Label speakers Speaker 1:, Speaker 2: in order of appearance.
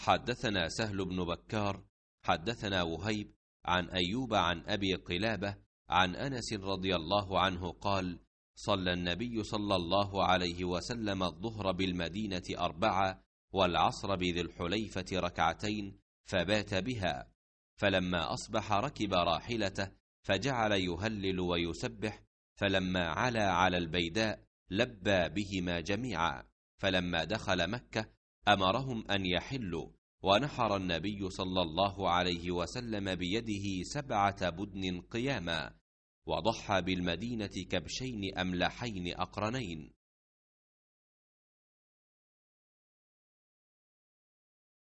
Speaker 1: حدثنا سهل بن بكار
Speaker 2: حدثنا وهيب عن أيوب عن أبي قلابة عن أنس رضي الله عنه قال صلى النبي صلى الله عليه وسلم الظهر بالمدينة أربعة والعصر بذي الحليفة ركعتين فبات بها فلما أصبح ركب راحلته فجعل يهلل ويسبح فلما علا على البيداء لبى بهما جميعا فلما دخل مكة امرهم ان يحلوا ونحر النبي صلى الله عليه وسلم بيده سبعه بدن قياما وضحى
Speaker 1: بالمدينه كبشين املحين اقرنين